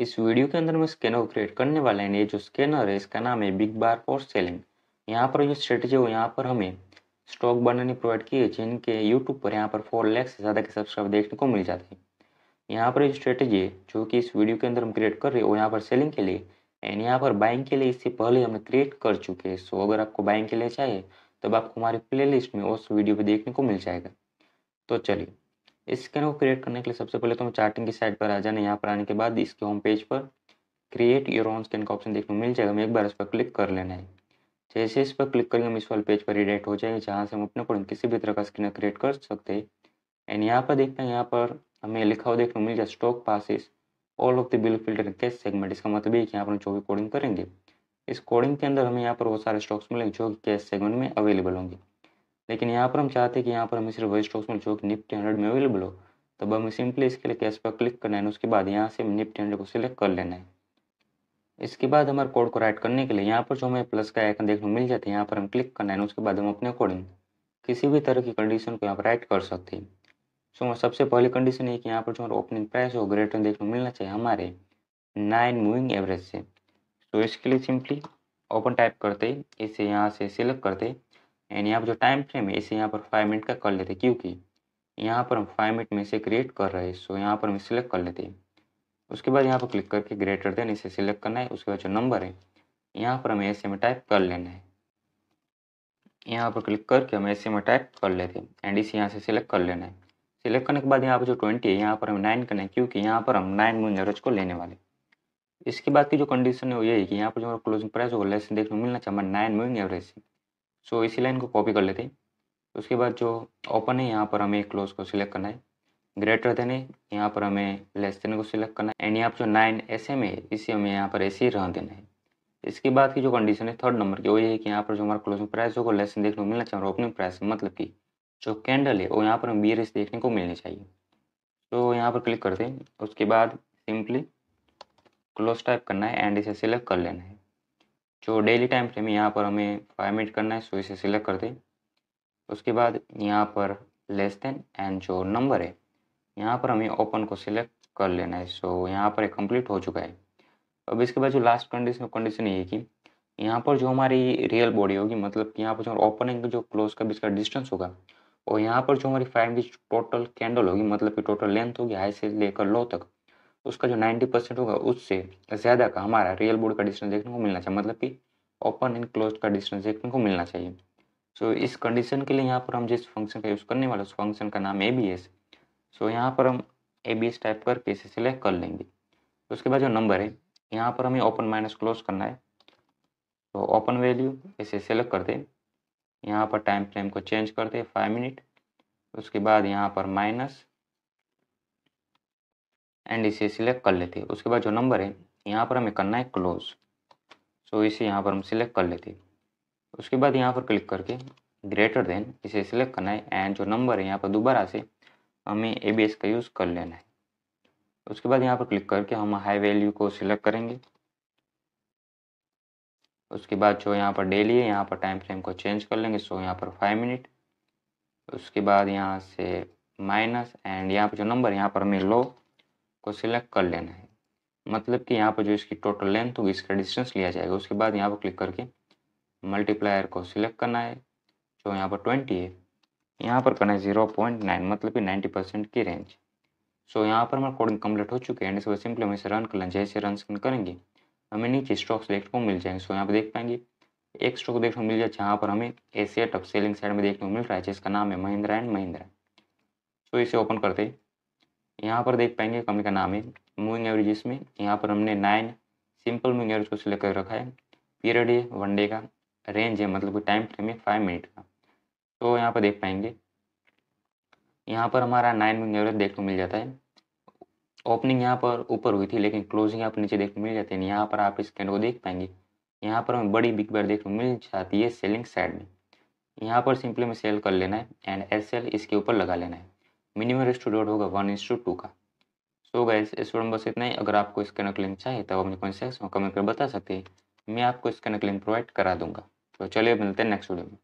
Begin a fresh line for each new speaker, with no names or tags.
इस वीडियो के अंदर हम स्कैनर क्रिएट करने वाले हैं ये जो स्कैनर है इसका नाम है बिग बार फॉर सेलिंग यहाँ पर जो स्ट्रेटजी हो यहाँ पर हमें स्टॉक बनाने प्रोवाइड किए जिनके यूट्यूब पर यहाँ पर फोर लैख से ज़्यादा के सब्सक्राइब देखने को मिल जाते हैं यहाँ पर जो स्ट्रेटेजी है जो कि इस वीडियो के अंदर हम क्रिएट कर रहे हैं वो यहाँ पर सेलिंग के लिए एंड यहाँ पर बाइंग के लिए इससे पहले हमने क्रिएट कर चुके हैं सो अगर आपको बाइंग के लिए चाहिए तब आपको हमारे प्ले में उस वीडियो पर देखने को मिल जाएगा तो चलिए स्कैन को क्रिएट करने के लिए सबसे पहले तुम तो चार्टिंग की साइड पर आ जाना यहाँ पर आने के बाद इसके होम पेज पर क्रिएट योर ऑन स्कैन का ऑप्शन देखने को मिल जाएगा हम एक बार इस पर क्लिक कर लेना है जैसे इस पर क्लिक करेंगे हम इस वाले पेज पर रिडेट हो जाएंगे जहाँ से हम अपने अकॉर्डिंग किसी भी तरह का स्कैनर क्रिएट कर सकते हैं एंड यहाँ पर देखते हैं यहाँ पर हमें लिखा हुआ देखने को मिल जाए stock passes all of the below filter cash segment इसका मतलब ये कि यहाँ पर हम जो भी कोडिंग करेंगे इस कोडिंग के अंदर हमें यहाँ पर वो सारे स्टॉक्स मिलेंगे जो कैश सेगमेंट में अवेलेबल होंगे लेकिन यहाँ पर हम चाहते हैं कि यहाँ पर हमें सिर्फ वही स्टॉक्स में जो कि निफ्टी हंड्रेड में अवेलेबल हो तब हमें सिंपली इसके लिए कैश पर क्लिक करना है उसके बाद यहाँ से हम निफ्टी हंड्रेड को सिलेक्ट कर लेना है इसके बाद हमारे कोड को राइट करने के लिए यहाँ पर जो हमें प्लस का आइकन देखने को मिल जाता है यहाँ पर हम क्लिक करना है उसके बाद हम अपने अकॉर्डिंग किसी भी तरह की कंडीशन को यहाँ पर राइट कर सकते हैं सो so, सबसे पहली कंडीशन है कि यहाँ पर जो हमारा ओपनिंग प्राइस हो ग्रेटर देखने को मिलना चाहिए हमारे नाइन मूविंग एवरेज से तो so, इसके लिए सिंपली ओपन टाइप करते इसे यहाँ से सिलेक्ट करते एंड यहाँ पर जो टाइम फ्रेम है इसे यहाँ पर फाइव मिनट का कर लेते हैं क्योंकि यहाँ पर हम फाइव मिनट में इसे क्रिएट कर रहे हैं सो यहाँ पर हम सिलेक्ट कर लेते हैं उसके बाद यहाँ पर क्लिक करके ग्रेटर देन इसे सिलेक्ट करना है उसके बाद जो नंबर है यहाँ पर हमें ऐसे में टाइप कर लेना है यहाँ पर क्लिक करके हम ऐसे में टाइप कर लेते हैं एंड इसे यहाँ से सिलेक्ट कर लेना है सिलेक्ट करने के बाद यहाँ पर जो ट्वेंटी है यहाँ पर हम नाइन करना है क्योंकि यहाँ पर हम नाइन मुंजरज को लेने वाले इसके बाद की जो कंडीशन है वो यही है कि यहाँ पर जो हमारा क्लोजिंग प्राइस होगा लेस देखने को मिलना चाहिए हमारे नाइन मूविंग एवरेज सो इसी लाइन को कॉपी कर लेते हैं उसके बाद जो ओपन है यहाँ पर हमें क्लोज को सिलेक्ट करना है ग्रेटर देन है यहाँ पर हमें लेस देन को सिलेक्ट करना है एंड यहाँ पर जो नाइन एस एम है इसे हमें यहाँ पर ऐसे ही रह देना है इसके बाद की जो कंडीशन है थर्ड नंबर की वो ये है कि यहाँ पर जो हमारा क्लोजिंग प्राइस होगा लेस देखने को मिलना चाहिए और ओपनिंग प्राइस मतलब कि जो कैंडल है वो यहाँ पर हमें बी रेस देखने को मिलनी चाहिए तो यहाँ पर क्लिक करते हैं उसके बाद सिंपली क्लोज टाइप करना है एंड इसे सिलेक्ट कर लेना है जो डेली टाइम फ्रेम है यहाँ पर हमें फाइव मिनट करना है सो इसे सिलेक्ट कर दें उसके बाद यहाँ पर लेस देन एंड जो नंबर है यहाँ पर हमें ओपन को सिलेक्ट कर लेना है सो यहाँ पर कंप्लीट हो चुका है अब इसके बाद जो लास्ट कंडीशन कंडीशन ये कि यहाँ पर जो हमारी रियल बॉडी होगी मतलब कि यहाँ पर जो ओपनिंग जो क्लोज का बीच का डिस्टेंस होगा और यहाँ पर जो हमारी फाइव की टोटल कैंडल होगी मतलब कि टोटल लेंथ होगी हाई से लेकर लो तक उसका जो 90 परसेंट होगा उससे ज़्यादा का हमारा रियल बोर्ड का डिस्टेंस देखने को मिलना चाहिए मतलब कि ओपन एंड क्लोज का डिस्टेंस देखने को मिलना चाहिए सो so, इस कंडीशन के लिए यहाँ पर हम जिस फंक्शन का यूज़ करने वाले उस फंक्शन का नाम ए बी एस सो यहाँ पर हम ए बी एस टाइप करके इसे सिलेक्ट कर लेंगे तो उसके बाद जो नंबर है यहाँ पर हमें ओपन माइनस क्लोज करना है तो ओपन वैल्यू इसे सेलेक्ट कर दें यहाँ पर टाइम फ्रेम को चेंज कर दें फाइव मिनट उसके बाद यहाँ पर माइनस एंड इसे सिलेक्ट कर लेते हैं उसके बाद जो नंबर है यहाँ पर हमें करना है क्लोज सो इसे यहाँ पर हम सिलेक्ट कर लेते हैं उसके बाद यहाँ पर क्लिक करके ग्रेटर देन इसे सिलेक्ट करना है एंड जो नंबर है यहाँ पर दोबारा से हमें ए का यूज़ कर लेना है उसके बाद यहाँ पर क्लिक करके हम हाई वैल्यू को सिलेक्ट करेंगे उसके बाद जो यहाँ पर डेली है यहाँ पर टाइम फ्रेम को चेंज कर लेंगे सो यहाँ पर फाइव मिनट उसके बाद यहाँ से माइनस एंड यहाँ पर जो नंबर यहाँ पर हमें लो को सिलेक्ट कर लेना है मतलब कि यहाँ पर जो इसकी टोटल लेंथ होगी इसका डिस्टेंस लिया जाएगा उसके बाद यहाँ पर क्लिक करके मल्टीप्लायर को सिलेक्ट करना है जो यहाँ पर ट्वेंटी है यहाँ पर करना है जीरो पॉइंट नाइन मतलब कि नाइन्टी परसेंट की रेंज सो so, यहाँ पर हमारा कोडिंग कम्प्लीट हो चुके हैं एंड इस बाद सिंपली हमें इसे रन लें जैसे रन करेंगे हमें नीचे स्टॉक सेलेक्ट को मिल जाएंगे सो so, यहाँ पर देख पाएंगे एक स्टॉक देखने को मिल जाए जहाँ पर हमें एशिया टॉप सेलिंग साइड में देखने को मिल रहा है जिसका नाम है Mahindra and Mahindra so so, इसे ओपन करते यहाँ पर देख पाएंगे कंपनी का नाम है मूविंग एवरेज इसमें यहाँ पर हमने नाइन सिंपल मूविंग एवरेज को सिलेक्ट कर रखा है पीरियड है वन डे का रेंज है मतलब टाइम फ्रेम है फाइव मिनट का तो यहाँ पर देख पाएंगे यहाँ पर हमारा नाइन मूविंग एवरेज देखने को मिल जाता है ओपनिंग यहाँ पर ऊपर हुई थी लेकिन क्लोजिंग आप नीचे देखने मिल जाती है यहाँ पर आप इस कैंडल को देख पाएंगे यहाँ पर हमें बड़ी बिग बैर देखने मिल जाती है सेलिंग साइड में यहाँ पर सिंपली हमें सेल कर लेना है एंड एस इसके ऊपर लगा लेना है मिनिमम डॉट होगा वन इंस टू टू का सो गए इस वीडियो बस इतना ही अगर आपको स्कैनर नक लिंक चाहिए तो आप अपने कमेंट में कमेंट कर बता सकते हैं मैं आपको इसका नक लिंक प्रोवाइड करा दूंगा तो चलिए मिलते हैं नेक्स्ट वीडियो में